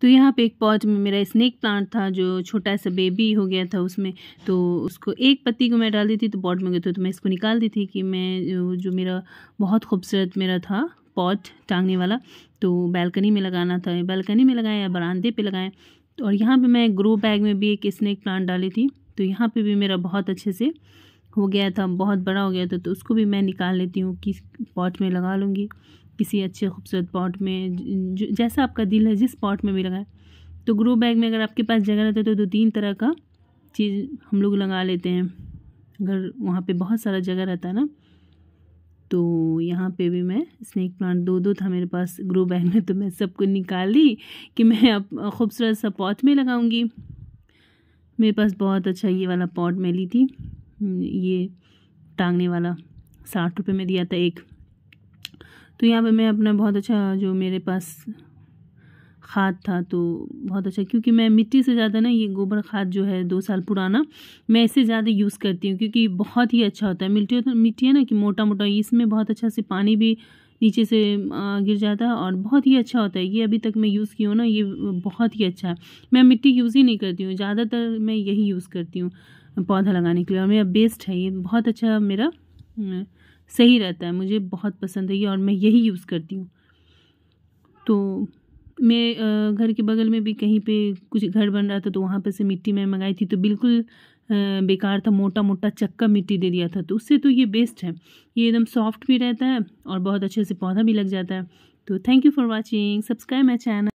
तो यहाँ पे एक पॉट में मेरा स्नेक प्लांट था जो छोटा सा बेबी हो गया था उसमें तो उसको एक पत्ती को मैं डाल दी थी तो पॉट में गई थे तो मैं इसको निकाल दी थी कि मैं जो मेरा बहुत खूबसूरत मेरा था पॉट टांगने वाला तो बैलकनी में लगाना था बैलकनी में लगाएं या बरामदे पे लगाएं और यहाँ पे मैं ग्रो बैग में भी एक स्नेक प्लांट डाली थी तो यहाँ पे भी मेरा बहुत अच्छे से हो गया था बहुत बड़ा हो गया था तो उसको भी मैं निकाल लेती हूँ किस पॉट में लगा लूँगी किसी अच्छे खूबसूरत पॉट में जैसा आपका दिल है जिस पॉट में भी लगाए तो ग्रो बैग में अगर आपके पास जगह रहता है तो दो तीन तरह का चीज़ हम लोग लगा लेते हैं अगर वहाँ पे बहुत सारा जगह रहता है ना तो यहाँ पे भी मैं स्नेक प्लांट दो दो था मेरे पास ग्रो बैग में तो मैं सबको निकाल ली कि मैं अब खूबसूरत सा पॉट में लगाऊंगी मेरे पास बहुत अच्छा ये वाला पॉट मैं ली थी ये टांगने वाला साठ रुपये में दिया था एक तो यहाँ पे मैं अपना बहुत अच्छा जो मेरे पास खाद था तो बहुत अच्छा क्योंकि मैं मिट्टी से ज़्यादा ना ये गोबर खाद जो है दो साल पुराना मैं इसे ज़्यादा यूज़ करती हूँ क्योंकि बहुत ही अच्छा होता है मिट्टी तो मिट्टी है ना कि मोटा मोटा इसमें बहुत अच्छा से पानी भी नीचे से गिर जाता है और बहुत ही अच्छा होता है ये अभी तक मैं यूज़ की हूँ ना ये बहुत ही अच्छा है मैं मिट्टी यूज़ ही नहीं करती हूँ ज़्यादातर मैं यही यूज़ करती हूँ पौधा लगाने के लिए और मेरा बेस्ट है ये बहुत अच्छा मेरा सही रहता है मुझे बहुत पसंद है ये और मैं यही यूज़ करती हूँ तो मैं घर के बगल में भी कहीं पे कुछ घर बन रहा था तो वहाँ पर से मिट्टी मैं मंगाई थी तो बिल्कुल बेकार था मोटा मोटा चक्का मिट्टी दे दिया था तो उससे तो ये बेस्ट है ये एकदम सॉफ्ट भी रहता है और बहुत अच्छे से पौधा भी लग जाता है तो thank you for watching subscribe my channel